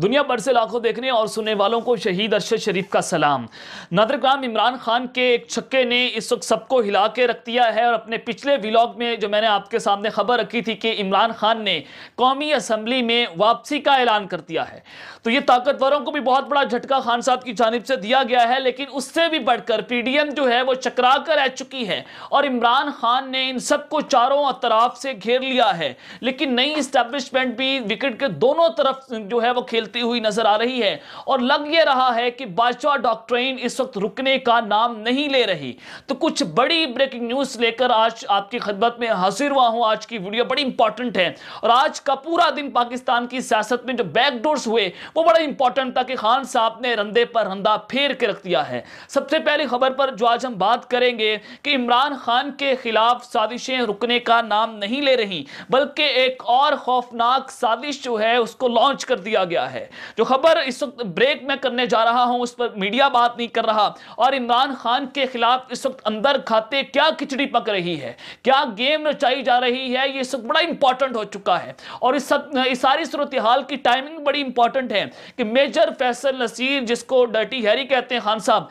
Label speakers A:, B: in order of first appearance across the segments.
A: दुनिया भर से लाखों देखने और सुनने वालों को शहीद अरशद शरीफ का सलाम नादरग्राम इमरान खान के एक छक्के ने इस वक्त सबको हिला के रख दिया है और अपने पिछले व्लॉग में जो मैंने आपके सामने खबर रखी थी कि इमरान खान ने कौमी असम्बली में वापसी का ऐलान कर दिया है तो ये ताकतवरों को भी बहुत बड़ा झटका खान साहब की जानब से दिया गया है लेकिन उससे भी बढ़कर पी डी एम जो है वो चकरा कर रह चुकी है और इमरान खान ने इन सबको चारों तरफ से घेर लिया है लेकिन नई इस्टेब्लिशमेंट भी विकेट के दोनों तरफ जो है वो खेल चलती हुई नजर आ रही है और लग ये रहा है कि बाजवा डॉक्ट्रेन इस वक्त रुकने का नाम नहीं ले रही तो कुछ बड़ी ब्रेकिंग न्यूज लेकर आज आपकी खदमत में हाजिर हुआ हूं आज की वीडियो बड़ी इंपॉर्टेंट है और आज का पूरा दिन पाकिस्तान की सियासत में जो बैकडोर्स हुए वो बड़ा इंपॉर्टेंट था कि खान साहब ने रंधे पर रंधा फेर के रख दिया है सबसे पहली खबर पर जो आज हम बात करेंगे कि इमरान खान के खिलाफ साजिशें रुकने का नाम नहीं ले रही बल्कि एक और खौफनाक साजिश जो है उसको लॉन्च कर दिया गया है है जो खबर इस वक्त ब्रेक में करने जा रहा हूं उस पर मीडिया बात नहीं कर रहा और इमरान खान के खिलाफ इस वक्त अंदर खाते क्या खिचड़ी पक रही है क्या गेम रचाई जा रही है ये सब बड़ा इंपॉर्टेंट हो चुका है और इस, सब, इस सारी सूरत हाल की टाइमिंग बड़ी इंपॉर्टेंट है कि मेजर फैसल नसीर जिसको डर्टी हैरी कहते हैं खान साहब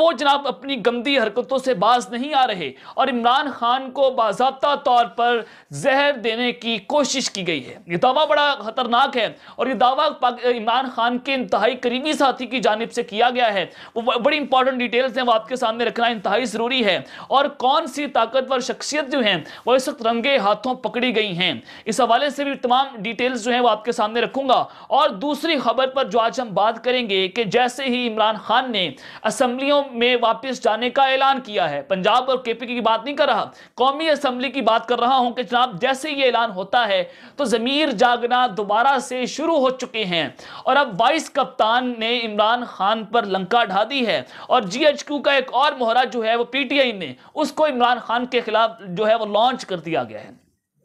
A: वो जनाब अपनी गंदी हरकतों से बाज नहीं आ रहे और इमरान खान को बाबा तौर पर जहर देने की कोशिश की गई है ये दावा बड़ा खतरनाक है और ये दावा इमरान खान के इंतहाई करीबी साथी की जानब से किया गया है वो बड़ी इंपॉर्टेंट डिटेल्स हैं वो आपके सामने रखना इंतहाई ज़रूरी है और कौन सी ताकतवर शख्सियत जो है वो इस वक्त रंगे हाथों पकड़ी गई हैं इस हवाले से भी तमाम डिटेल्स जो है वो आपके सामने रखूंगा और दूसरी खबर पर जो आज हम बात करेंगे कि जैसे ही इमरान खान ने असम्बलियों में वापस जाने का ऐलान किया है पंजाब और के की बात नहीं कर रहा कौमी असम्बली की बात कर रहा हूँ कि जनाब जैसे ये ऐलान होता है तो ज़मीर जागना दोबारा से शुरू हो चुके हैं और अब वाइस कप्तान ने इमरान खान पर लंका ढा दी है और जीएचक्यू का एक और मोहरा जो है वो पीटीआई ने उसको इमरान खान के खिलाफ जो है वो लॉन्च कर दिया गया है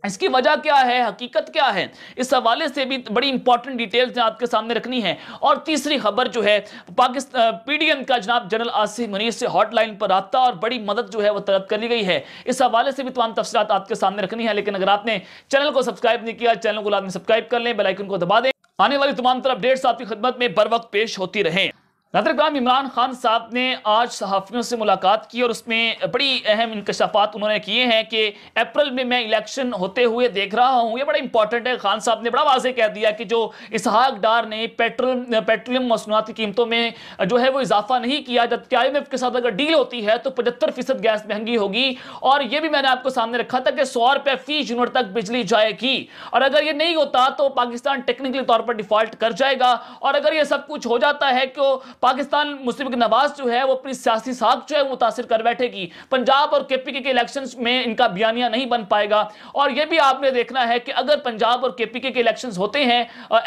A: इसकी वजह क्या है हकीकत क्या है इस हवाले से भी बड़ी इंपॉर्टेंट डिटेल्स आपके सामने रखनी है और तीसरी खबर जो है पाकिस्तान पीडीएम का जनाब जनरल आसिफ मनीष से हॉटलाइन पर रबता और बड़ी मदद जो है वो तलब कर ली गई है इस हवाले से भी तमाम तफसलत आपके सामने रखनी है लेकिन अगर आपने चैनल को सब्सक्राइब नहीं किया चैनल को लाजमी सब्सक्राइब कर लें बेलाइकन को दबा दें आने वाली तमाम तरह अपडेट्स आपकी खदमत में बर वक्त पेश होती रहें नदरगाम इमरान खान साहब ने आज सहाफ़ियों से मुलाकात की और उसमें बड़ी अहम इंकशाफात उन्होंने किए हैं कि अप्रैल में मैं इलेक्शन होते हुए देख रहा हूँ ये बड़ा इंपॉर्टेंट है खान साहब ने बड़ा वाजे कह दिया कि जो इसहाक डार ने पेट्रोल पेट्रोलियम मसनूआत की कीमतों में जो है वो इजाफा नहीं किया जबकि आई एम एफ के साथ अगर डील होती है तो पचहत्तर फीसद गैस महंगी होगी और ये भी मैंने आपको सामने रखा था कि सौ रुपये फी यूनिट तक बिजली जाएगी और अगर ये नहीं होता तो पाकिस्तान टेक्निकली तौर पर डिफॉल्ट कर जाएगा और अगर ये सब कुछ हो जाता है कि पाकिस्तान मुस्लिम की नवाज जो है वो अपनी सियासी साख जो है मुतासर कर बैठेगी पंजाब और के पी के इलेक्शन में इनका बयानिया नहीं बन पाएगा और यह भी आपने देखना है कि अगर पंजाब और के पी के इलेक्शन होते हैं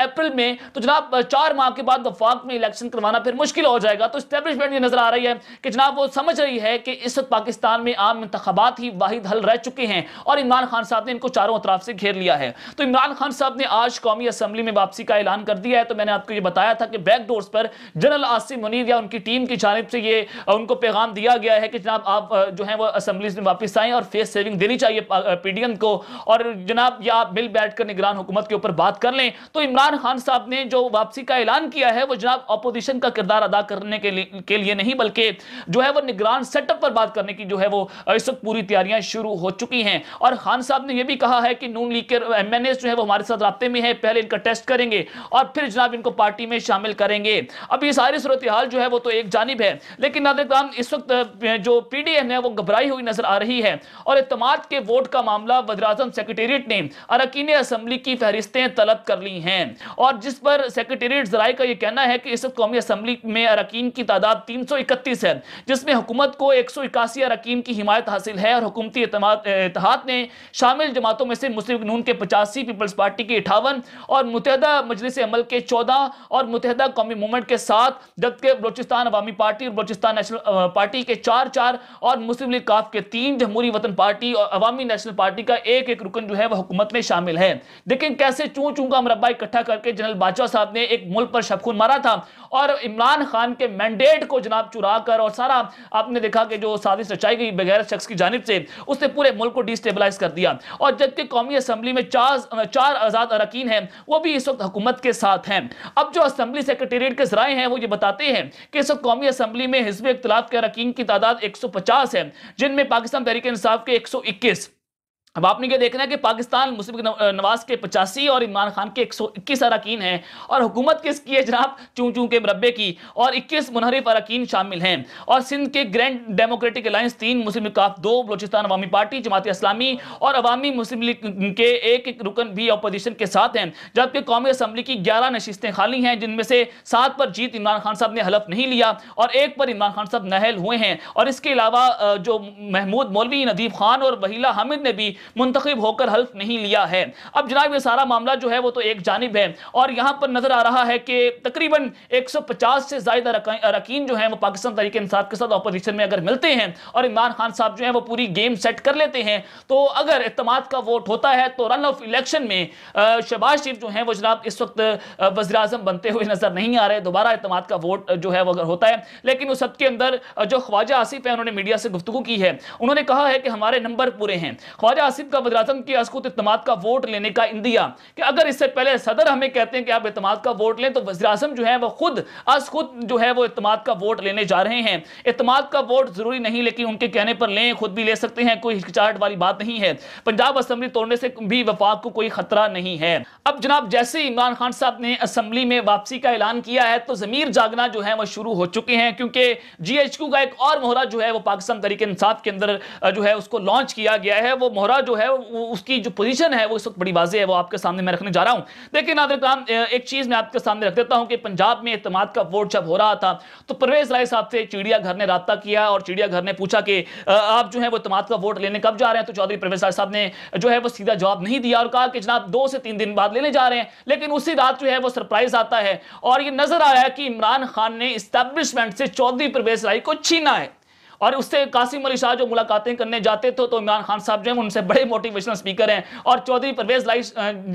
A: अप्रैल में तो जनाब चार माह के बाद वफाक में इलेक्शन करवाना फिर मुश्किल हो जाएगा तो स्टैब्लिशमेंट ये नजर आ रही है कि जनाब वो समझ रही है कि इस वक्त पाकिस्तान में आम इंतबात ही वाहिद हल रह चुके हैं और इमरान खान साहब ने इनको चारों अतराफ से घेर लिया है तो इमरान खान साहब ने आज कौमी असम्बली में वापसी का ऐलान कर दिया है तो मैंने आपको यह बताया था कि बैकडोर्स पर जनरल आसिम मुनीर या उनकी टीम की जानब से ये उनको पैगाम दिया गया है कि जनाब आप जो है वो असम्बली में वापस आएँ और फेस सेविंग देनी चाहिए पीडीएम को और जनाब या आप मिल बैठ कर निगरान हुकूमत के ऊपर बात कर लें तो इमरान खान साहब ने जो वापसी का ऐलान किया है वो जनाब अपोजिशन का किरदार अदा करने के लिए, के लिए नहीं बल्कि जो है वो निगरान सेटअप पर बात करने की जो है वो इस वक्त पूरी तैयारियाँ शुरू हो चुकी हैं और खान साहब ने यह भी कहा है कि नून लीग के एम जो है वो हमारे साथ रबते में है पहले इनका टेस्ट करेंगे और फिर जनाब इनको पार्टी में शामिल करेंगे अब ये सारी सूरत हाल जो है वो तो एक जानब है लेकिन नादराम इस वक्त जो पी डी एम है वो घबराई हुई नजर आ रही है और अतमाद के वोट का मामला वजराजम सेक्रेटेरिएट ने अरकिन असम्बली की फहरिस्तें तलब कर ली हैं और जिस पर सेक्रेटेरिएट जराये का ये कहना है कि इस वक्त कौमी असम्बली में अरकान की तादाद तीन सौ इकतीस है जिसमें हुकूमत को एक सौ इक्यासी अरकान की हिमायत हासिल है और हुकूमती इतिहाद ने शामिल जमातों में से मुस्लिम नून के पचासी पीपल्स पार्टी के अठावन और मुतहदा मजलिस अमल के चौदह और मुतहदा कौमी मूवमेंट के साथ जबकि बलोचिस्तान अवामी पार्टी और बलोचिस्तान नेशनल पार्टी के चार चार और मुस्लिम लीग काफ के तीन जमहूरी वतन पार्टी और अवामी नेशनल पार्टी का एक एक रुकन जो है वह हुकूमत में शामिल है देखें कैसे चूं चूं का मरबा इकट्ठा करके जनरल बाजवा साहब ने एक मुल्क पर शबखुन मारा था और इमरान खान के मैंडेट को जनाब चुरा कर और सारा आपने देखा कि जो साजिश रचाई गई बगैर शख्स की जानब से उसने पूरे मुल्क को डिस्टेबलाइज कर दिया और जबकि कौमी असम्बली में चार चार आज़ाद अरकान हैं वो भी इस वक्त हुकूमत के साथ हैं अब जो असम्बली सेक्रेटेरिएट के जराए हैं वो ये बता बताते हैं कि इस कौमी असम्बली में हिजब इख्तलाफ के अरकान की तादाद एक सौ पचास है जिनमें पाकिस्तान तहरीक इंसाफ के एक सौ इक्कीस अब आपने ये देखना है कि पाकिस्तान मुस्लिम नवाज के पचासी और इमरान खान के एक सौ इक्कीस अरकान हैं और हुकूमत किसकी है जनाब चूं चूं के मरबे की और इक्कीस मुनहरफ अरकान शामिल हैं और सिंध के ग्रैंड डेमोक्रेटिक अलायंस तीन मुस्लिम काफ़ दो बलोचिस्तान अवामी पार्टी जमात इस्लामी और अवामी मुस्लिम लीग के एक एक रुकन भी अपोजिशन के साथ हैं जबकि कौमी असम्बली की ग्यारह नशस्तें खाली हैं जिनमें से सात पर जीत इमरान खान साहब ने हलफ नहीं लिया और एक पर इमरान खान साहब नहल हुए हैं और इसके अलावा जो महमूद मौलवी नदीब खान और वहीला हामिद ने भी मुंतब होकर हल्फ नहीं लिया है अब जनाब ये सारा मामला जो है वो तो एक जानब है और यहाँ पर नजर आ रहा है कि तकरीबन एक सौ पचास से ज्यादा अरकान जो है वो पाकिस्तान तरीके इंसाफ के साथ अपोजिशन में अगर मिलते हैं और इमरान खान साहब जो है वो पूरी गेम सेट कर लेते हैं तो अगर अतमाद का वोट होता है तो रन ऑफ इलेक्शन में शहबाज शरीफ जो है वो जनाब इस वक्त वजी अजम बनते हुए नजर नहीं आ रहे दोबारा अतमाद का वोट जो है वो अगर होता है लेकिन उस सबके अंदर जो ख्वाजा आसिफ है उन्होंने मीडिया से गुफ्तु की है उन्होंने कहा है कि हमारे नंबर पूरे हैं ख्वाजा आसिफ का वजराजम की अस्कुत तो इतम का वोट लेने का इंदिया कि अगर इससे पहले सदर हमें कहते हैं कि आप इतम का वोट लें तो वजराजम जो है वह खुद अस्कुत जो है वो इतम का वोट लेने जा रहे हैं इतम का वोट ज़रूरी नहीं लेकिन उनके कहने पर लें खुद भी ले सकते हैं कोई हिचकिचाहट वाली बात नहीं है पंजाब असम्बली तोड़ने से भी वफाक को कोई खतरा नहीं है अब जनाब जैसे इमरान खान साहब ने असम्बली में वापसी का ऐलान किया है तो ज़मीर जागना जो है वह शुरू हो चुके हैं क्योंकि जी का एक और मोहरा जो है वो पाकिस्तान तरीके इंसाफ के अंदर जो है उसको लॉन्च किया गया है वो मोहरा का जो है वो उसकी जो पोजीशन है वो इस वक्त बड़ी वाजह है वो आपके सामने मैं रखने जा रहा हूं देखिए नादर काम एक चीज़ मैं आपके सामने रख देता हूं कि पंजाब में अतमाद का वोट जब हो रहा था तो परवेज राय साहब से चिड़ियाघर ने रबता किया और चिड़ियाघर ने पूछा कि आप जो है वो अतमाद का वोट लेने कब जा रहे हैं तो चौधरी परवेज राय साहब ने जो है वो सीधा जवाब नहीं दिया और कहा कि जनाब दो से तीन दिन बाद लेने जा रहे हैं लेकिन उसी रात जो है वो सरप्राइज आता है और ये नजर आया कि इमरान खान ने इस्टेब्लिशमेंट से चौधरी परवेज राय को छीना है और उससे कासिम अली शाह जो मुलाकातें करने जाते थे तो इमरान खान साहब जो है उनसे बड़े मोटिवेशनल स्पीकर हैं और चौधरी परवेज लाई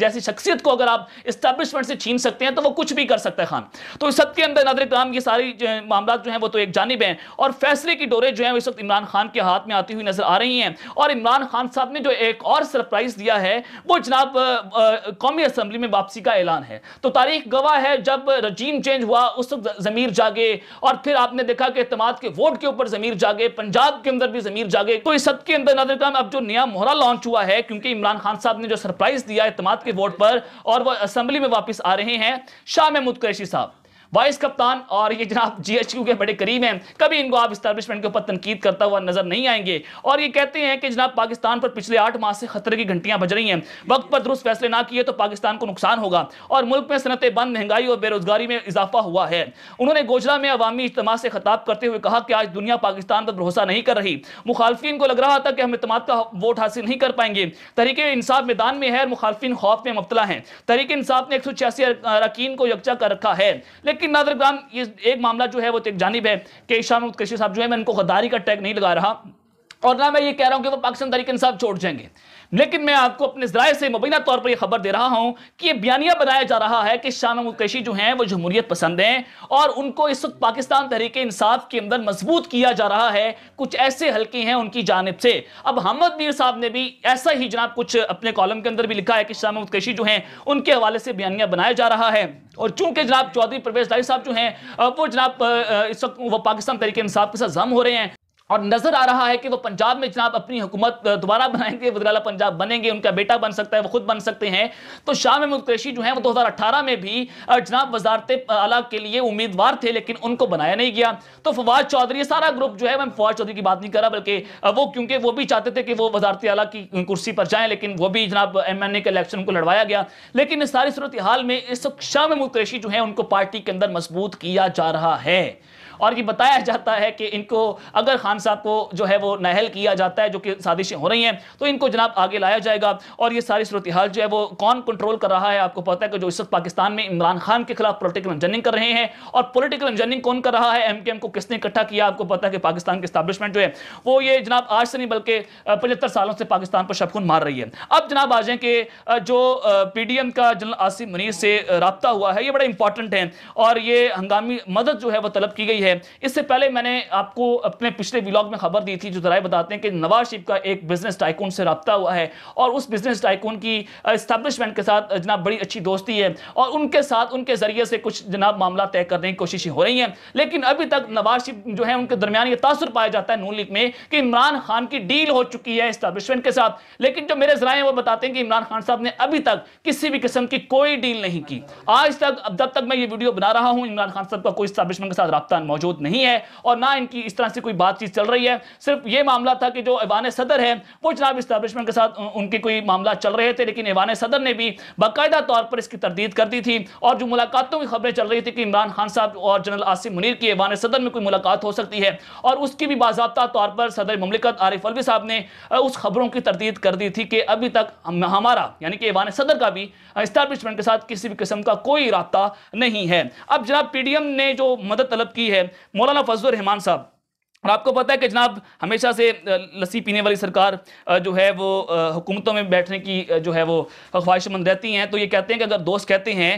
A: जैसी शख्सियत को अगर आप इस्टेब्लिशमेंट से छीन सकते हैं तो वो कुछ भी कर सकता है खान तो इस सबके अंदर नदर कराम ये सारी मामला जो है वो तो एक जानब है और फैसले की डोरे जो है इस वक्त इमरान खान के हाथ में आती हुई नजर आ रही हैं और इमरान खान साहब ने जो एक और सरप्राइज दिया है वो जनाब कौमी असम्बली में वापसी का ऐलान है तो तारीख गवाह है जब रजीम चेंज हुआ उस वक्त जमीर जागे और फिर आपने देखा कि अतमाद के वोट के ऊपर जमीर जागे जागे पंजाब के अंदर भी जमीर जागे तो इस सबके अंदर नादर काम अब जो नया मोहरा लॉन्च हुआ है क्योंकि इमरान खान साहब ने जो सरप्राइज दिया इतमाद के वोट पर और वह असेंबली में वापस आ रहे हैं शाह महमूद कैशी साहब वाइस कप्तान और ये जनाब जीएचक्यू के बड़े करीब हैं कभी इनको आप इस्टेबलिशमेंट के ऊपर तनकीद करता हुआ नजर नहीं आएंगे और ये कहते हैं कि जनाब पाकिस्तान पर पिछले आठ माह से खतरे की घंटियां बज रही हैं वक्त पर दुरुस्त फैसले ना किए तो पाकिस्तान को नुकसान होगा और मुल्क में सनत बंद महंगाई और बेरोजगारी में इजाफा हुआ है उन्होंने गोजरा में अवामी इजमा से खताब करते हुए कहा कि आज दुनिया पाकिस्तान पर भरोसा नहीं कर रही मुखालफी को लग रहा था कि हम इतम का वोट हासिल नहीं कर पाएंगे तरीके इंसाफ मैदान में है और मुखालफी खौफ में मुबतला है तरीके इंसाफ ने एक सौ छियासी अरकान को यकजा कर रखा है लेकिन लेकिन नादर ये एक मामला जो है वो तो एक जानब है कि ईशान कृषि साहब जो है मैं इनको गद्दारी का टैग नहीं लगा रहा और ना मैं ये कह रहा हूं कि वो पाकिस्तान तरीके इंसाफ छोड़ जाएंगे लेकिन मैं आपको अपने जराए से मुबीना तौर पर यह खबर दे रहा हूं कि यह बयानिया बनाया जा रहा है कि शाह महमूद कैशी जो हैं वो जमहूरियत पसंद हैं और उनको इस वक्त पाकिस्तान तहरीक इंसाफ के अंदर मजबूत किया जा रहा है कुछ ऐसे हल्के हैं उनकी जानब से अब हमद मीर साहब ने भी ऐसा ही जनाब कुछ अपने कॉलम के अंदर भी लिखा है कि शाह महमूद कैशी जो हैं उनके हवाले से बयानिया बनाया जा रहा है और चूंकि जनाब चौधरी प्रवेश दाई साहब जो हैं वो जनाब इस वक्त वो पाकिस्तान तरीके इंसाफ के साथ जम हो रहे हैं और नजर आ रहा है कि वो पंजाब में जनाब अपनी हुकूमत दोबारा बनाएंगे वजराला पंजाब बनेंगे उनका बेटा बन सकता है वो खुद बन सकते हैं तो शाह महमूद कुरैशी जो है वो 2018 में भी जनाब वजारत अला के लिए उम्मीदवार थे लेकिन उनको बनाया नहीं गया तो फवाद चौधरी सारा ग्रुप जो है मैं फवाद चौधरी की बात नहीं कर रहा बल्कि वो क्योंकि वो भी चाहते थे कि वो वजारत अला की कुर्सी पर जाए लेकिन वो भी जनाब एम एन ए के इलेक्शन को लड़वाया गया लेकिन इस सारी सूरत हाल में इस शाह महमूद कुरैशी जो है उनको पार्टी के अंदर मजबूत किया जा रहा है और ये बताया जाता है कि इनको अगर खान साहब को जो है वो नहल किया जाता है जो कि साजिशें हो रही हैं तो इनको जनाब आगे लाया जाएगा और ये सारी सूरत हाल जो है वो कौन कंट्रोल कर रहा है आपको पता है कि जो इस वक्त पाकिस्तान में इमरान खान के खिलाफ पोलिटिकल इंजीनियरिंग कर रहे हैं और पोलिटिकल इंजीनियरिंग कौन कर रहा है एम को किसने इकट्ठा किया आपको पता है कि पाकिस्तान के स्टैब्लिशमेंट जो है वो ये जनाब आज से नहीं बल्कि पचहत्तर सालों से पाकिस्तान पर शबखुन मार रही है अब जनाब आ जाए कि जो एम का जनरल आसिफ मनीर से रबता हुआ है ये बड़ा इंपॉर्टेंट है और ये हंगामी मदद जो है वो तलब की गई है इससे पहले मैंने आपको अपने पिछले ब्लॉग में खबर दी थी जो जरा बताते हैं कि नवाज शरीफ का एक बिजनेस टाइकून से रबता हुआ है और उस बिजनेस टाइकून की इस्टेब्लिशमेंट के साथ जनाब बड़ी अच्छी दोस्ती है और उनके साथ उनके ज़रिए से कुछ जनाब मामला तय करने की कोशिशें हो रही हैं लेकिन अभी तक नवाज शरीफ जो है उनके दरमियान ये तासर पाया जाता है नून लीग में कि इमरान खान की डील हो चुकी है इस्टेब्लिशमेंट के साथ लेकिन जो मेरे जराए हैं वो बताते हैं कि इमरान खान साहब ने अभी तक किसी भी किस्म की कोई डील नहीं की आज तक अब जब तक मैं ये वीडियो बना रहा हूँ इमरान खान साहब का कोई इस्टेब्लिशमेंट के साथ रबता मौजूद नहीं है और ना इनकी इस तरह से कोई बातचीत चल रही है सिर्फ ये मामला था कि जो ऐवान सदर है वो जनाब इस्टेब्लिशमेंट के साथ उनके कोई मामला चल रहे थे लेकिन ऐवान सदर ने भी बाकायदा तौर पर इसकी तरदीद कर दी थी और जो मुलाकातों की खबरें चल रही थी कि इमरान खान साहब और जनरल आसिफ मुनीर की ऐवान सदर में कोई मुलाकात हो सकती है और उसकी भी बाबा तौर पर सदर ममलिकत आरिफ अलवी साहब ने उस खबरों की तरदीद कर दी थी कि अभी तक हमारा यानी कि ऐवान सदर का भी इस्टेब्लिशमेंट के साथ किसी भी किस्म का कोई रबता नहीं है अब जनाब पी डी एम ने जो मदद तलब की है है मौलाना फजल रहमान साहब और आपको पता है कि जनाब हमेशा से लस्सी पीने वाली सरकार जो है वो हुकूमतों में बैठने की जो है वो ख्वाहिशमंद रहती हैं तो ये कहते हैं कि अगर दोस्त कहते हैं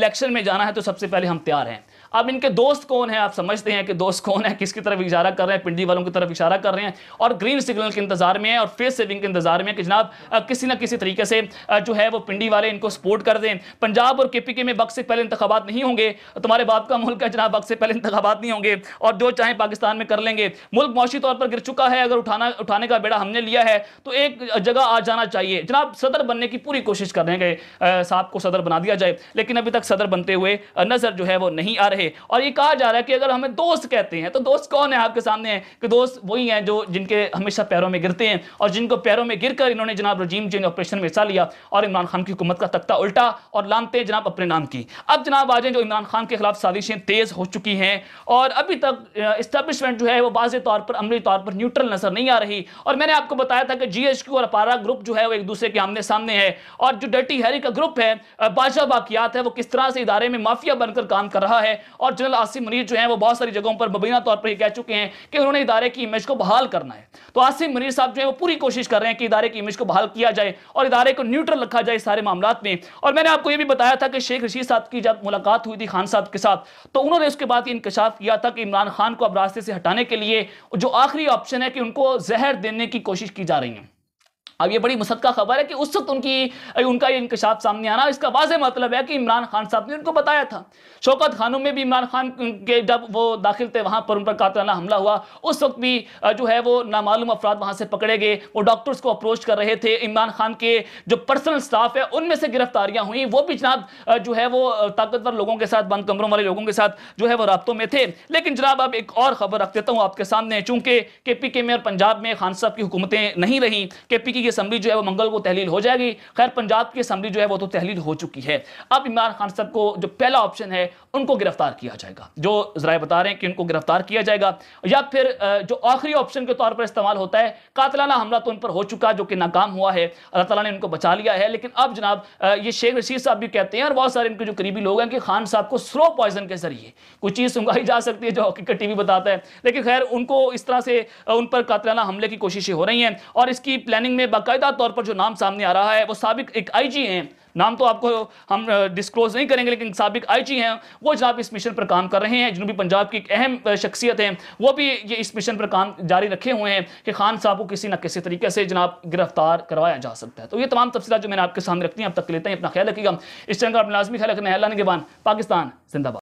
A: इलेक्शन में जाना है तो सबसे पहले हम तैयार हैं अब इनके दोस्त कौन है आप समझते हैं कि दोस्त कौन है किसकी तरफ इशारा कर रहे हैं पिंडी वालों की तरफ इशारा कर रहे हैं और ग्रीन सिग्नल के इंतजार में है और फेस सेविंग के इंतजार में कि जनाब किसी ना किसी तरीके से जो है वो पिंडी वाले इनको सपोर्ट कर दें पंजाब और के पी के में वक्त से पहले इंतबात नहीं होंगे तुम्हारे बाप का मुल्क है जनाब वक्त से पहले इंतबात नहीं होंगे और जो चाहें पाकिस्तान में कर लेंगे मुल्क मौशी तौर पर गिर चुका है अगर उठाना उठाने का बेड़ा हमने लिया है तो एक जगह आ जाना चाहिए जनाब सदर बनने की पूरी कोशिश कर रहे हैं साहब को सदर बना दिया जाए लेकिन अभी तक सदर बनते हुए नजर जो है वो नहीं आ रहे रहे और ये कहा जा रहा है कि अगर हमें दोस्त कहते हैं तो दोस्त कौन है आपके सामने है कि दोस्त वही हैं जो जिनके हमेशा पैरों में गिरते हैं और जिनको पैरों में गिरकर इन्होंने जनाब रजीम चेंज ऑपरेशन में हिस्सा लिया और इमरान खान की हुकूमत का तख्ता उल्टा और लानते हैं जनाब अपने नाम की अब जनाब आज जो इमरान खान के खिलाफ साजिशें तेज़ हो चुकी हैं और अभी तक इस्टेब्लिशमेंट जो है वो वाजे तौर पर अमली तौर पर न्यूट्रल नजर नहीं आ रही और मैंने आपको बताया था कि जी और अपारा ग्रुप जो है वो एक दूसरे के आमने सामने है और जो डर्टी हैरी का ग्रुप है बादशाह बाकियात है वो किस तरह से इदारे में माफिया बनकर काम कर रहा है और जनरल आसिफ मनीर जो है वो बहुत सारी जगहों पर मुबीना तौर पर ये कह चुके हैं कि उन्होंने इदारे की इमेज को बहाल करना है तो आसिफ मनीर साहब जो है वो पूरी कोशिश कर रहे हैं कि इदारे की इमेज को बहाल किया जाए और इदारे को न्यूट्रल रखा जाए सारे मामला में और मैंने आपको यह भी बताया था कि शेख रशीद साहब की जब मुलाकात हुई थी खान साहब के साथ तो उन्होंने उसके बाद इंकशाफ किया था कि इमरान खान को अब रास्ते से हटाने के लिए जो आखिरी ऑप्शन है कि उनको जहर देने की कोशिश की जा रही है अब ये बड़ी मुसद का खबर है कि उस वक्त उनकी उनका ये इंकशाफ सामने आना इसका वाज मतलब है कि इमरान खान साहब ने उनको बताया था शौकत खानों में भी इमरान खान के जब वो दाखिल थे वहाँ पर उन पर कातलाना हमला हुआ उस वक्त भी जो है वो नामालूम अफराद वहाँ से पकड़े गए वो डॉक्टर्स को अप्रोच कर रहे थे इमरान खान के जो पर्सनल स्टाफ है उनमें से गिरफ्तारियाँ हुई वो भी जनाब जो है वो ताकतवर लोगों के साथ बंद कमरों वाले लोगों के साथ जो है वो रबतों में थे लेकिन जनाब अब एक और खबर रख देता हूँ आपके सामने चूंकि के पी के में और पंजाब में खान साहब की हुकूमतें नहीं रहीं के पी की की असम्बली जो है वो मंगल को तहलील हो जाएगी खैर पंजाब की असम्बली जो है वो तो तहलील हो चुकी है अब इमरान खान साहब को जो पहला ऑप्शन है उनको गिरफ्तार किया जाएगा जो जरा बता रहे हैं कि उनको गिरफ्तार किया जाएगा या फिर जो आखिरी ऑप्शन के तौर पर इस्तेमाल होता है कातलाना हमला तो उन पर हो चुका जो कि नाकाम हुआ है अल्लाह तला ने उनको बचा लिया है लेकिन अब जनाब ये शेख रशीद साहब भी कहते हैं और बहुत सारे इनके जो करीबी लोग हैं कि खान साहब को स्लो पॉइजन के जरिए कुछ चीज़ सुंगाई जा सकती है जो हकीकत टीवी बताता है लेकिन खैर उनको इस तरह से उन पर कातलाना हमले की कोशिशें हो रही हैं और इसकी प्लानिंग में बाकायदा तौर पर जो नाम सामने आ रहा है वो सबक एक आईजी हैं नाम तो आपको हम डिस्क्लोज नहीं करेंगे लेकिन सबक आईजी हैं वो जनाब इस मिशन पर काम कर रहे हैं जनूबी पंजाब की एक अहम शख्सियत हैं वो भी ये इस मिशन पर काम जारी रखे हुए हैं कि खान साहब को किसी न किसी तरीके से जनाब गिरफ्तार करवाया जा सकता है तो ये तमाम तफसीत जो मैंने आपके सामने रखती हैं अब तक लेते हैं अपना ख्याल रखिएगा इस चैनल का अपना लाजमी ख्याल रखना है अल्लाह निगबान पाकिस्तान जिंदाबाद